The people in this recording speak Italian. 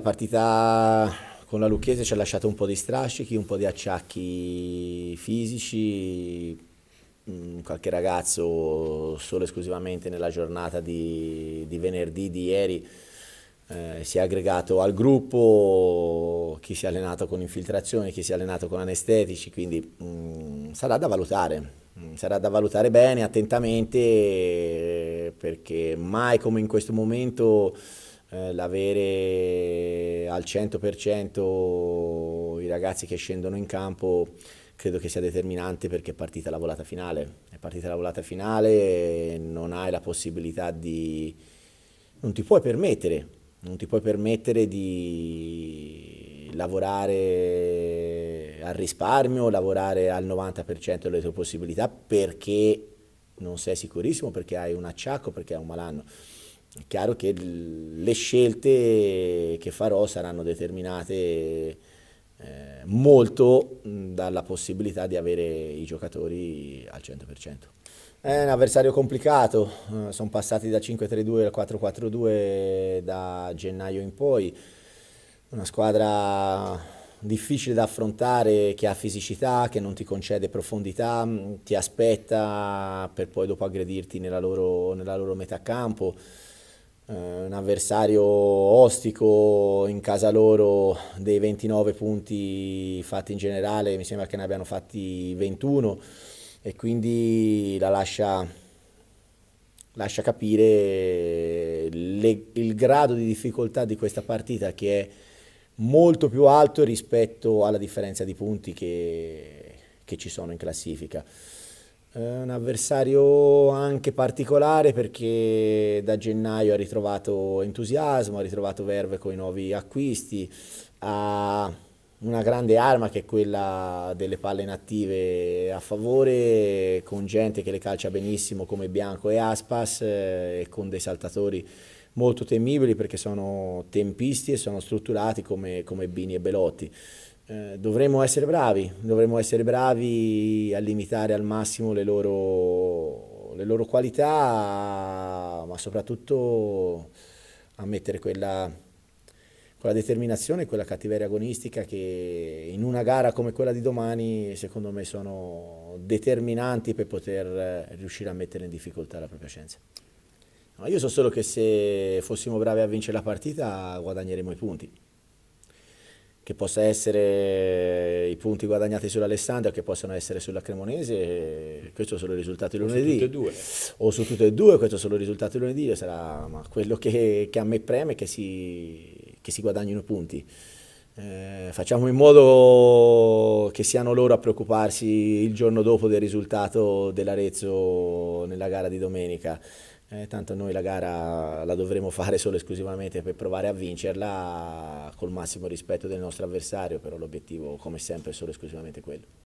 La partita con la Lucchese ci ha lasciato un po' di strascichi, un po' di acciacchi fisici, mm, qualche ragazzo solo esclusivamente nella giornata di, di venerdì di ieri eh, si è aggregato al gruppo, chi si è allenato con infiltrazione, chi si è allenato con anestetici, quindi mh, mm, sarà da valutare, mm, sarà da valutare bene, attentamente, perché mai come in questo momento eh, l'avere al 100% i ragazzi che scendono in campo credo che sia determinante perché è partita la volata finale. È partita la volata finale, non hai la possibilità di... non ti puoi permettere, non ti puoi permettere di lavorare al risparmio, lavorare al 90% delle tue possibilità perché non sei sicurissimo, perché hai un acciacco, perché hai un malanno. È chiaro che le scelte che farò saranno determinate eh, molto dalla possibilità di avere i giocatori al 100%. È un avversario complicato, eh, sono passati da 5-3-2 al 4-4-2 da gennaio in poi, una squadra difficile da affrontare, che ha fisicità, che non ti concede profondità, ti aspetta per poi dopo aggredirti nella loro, nella loro metà campo. Eh, un avversario ostico in casa loro dei 29 punti fatti in generale mi sembra che ne abbiano fatti 21 e quindi la lascia, lascia capire le, il grado di difficoltà di questa partita che è molto più alto rispetto alla differenza di punti che, che ci sono in classifica. È un avversario anche particolare perché da gennaio ha ritrovato entusiasmo, ha ritrovato verve con i nuovi acquisti, ha una grande arma che è quella delle palle inattive a favore, con gente che le calcia benissimo come Bianco e Aspas eh, e con dei saltatori molto temibili perché sono tempisti e sono strutturati come, come Bini e Belotti. Eh, dovremmo essere bravi, dovremmo essere bravi a limitare al massimo le loro, le loro qualità, ma soprattutto a mettere quella, quella determinazione, quella cattiveria agonistica che in una gara come quella di domani secondo me sono determinanti per poter eh, riuscire a mettere in difficoltà la propria scienza. io so solo che se fossimo bravi a vincere la partita guadagneremo i punti che possa essere i punti guadagnati sull'Alessandria, che possano essere sulla Cremonese, questo sono i risultati lunedì. O su, o su tutte e due. questo sono i risultati lunedì, sarà quello che, che, a me preme che si, che si guadagnino punti. Eh, facciamo in modo che siano loro a preoccuparsi il giorno dopo del risultato dell'Arezzo nella gara di domenica. Eh, tanto noi la gara la dovremo fare solo e esclusivamente per provare a vincerla col massimo rispetto del nostro avversario, però l'obiettivo come sempre è solo e esclusivamente quello.